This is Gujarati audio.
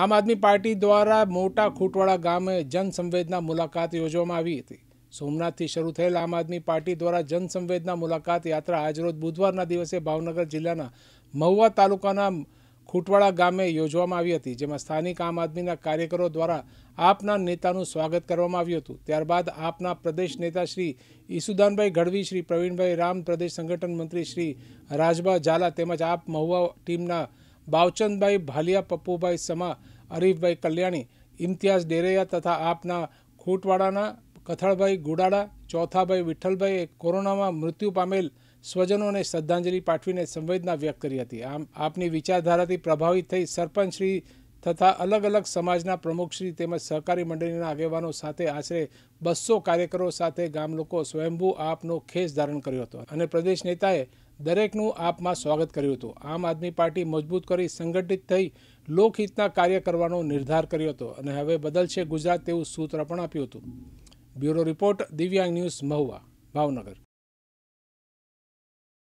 આમ આદમી પાર્ટી દ્વારા મોટા ખૂટવાડા ગામે જનસંવેદના મુલાકાત યોજવામાં આવી હતી સોમનાથથી શરૂ થયેલ આમ આદમી પાર્ટી દ્વારા જનસંવેદના મુલાકાત યાત્રા આજરોજ બુધવારના દિવસે ભાવનગર જિલ્લાના મહુવા તાલુકાના ખૂટવાડા ગામે યોજવામાં આવી હતી જેમાં સ્થાનિક આમ આદમીના કાર્યકરો દ્વારા આપના નેતાનું સ્વાગત કરવામાં આવ્યું હતું ત્યારબાદ આપના પ્રદેશ નેતા શ્રી ઈસુદાનભાઈ ગઢવી શ્રી પ્રવીણભાઈ રામ પ્રદેશ સંગઠન મંત્રી શ્રી રાજભા ઝાલા તેમજ આપ મહુવા ટીમના બાવચંદભાઈ ભાલિયા પપ્પુભાઈ સમા હરીફભાઈ કલ્યાણી ઇમ્તિયાઝ ડેરૈયા તથા આપના ખૂંટવાડાના કથળભાઈ ગુડાડા ચોથાભાઈ વિઠ્ઠલભાઈએ કોરોનામાં મૃત્યુ પામેલ સ્વજનોને શ્રદ્ધાંજલિ પાઠવીને સંવેદના વ્યક્ત કરી હતી આમ આપની વિચારધારાથી પ્રભાવિત થઈ સરપંચશ્રી તથા અલગ અલગ સમાજના પ્રમુખશ્રી તેમજ સહકારી મંડળીના આગેવાનો સાથે આશરે બસો કાર્યકરો સાથે ગામ લોકો સ્વયંભૂ આપનો ખેસ ધારણ કર્યો હતો અને પ્રદેશ નેતાએ દરેકનું આપમાં સ્વાગત કર્યું હતું આમ આદમી પાર્ટી મજબૂત કરી સંગઠિત થઈ લોકહિતના કાર્ય કરવાનો નિર્ધાર કર્યો હતો અને હવે બદલશે ગુજરાત તેવું સૂત્ર પણ આપ્યું હતું બ્યુરો રિપોર્ટ દિવ્યાંગ ન્યૂઝ મહુવા ભાવનગર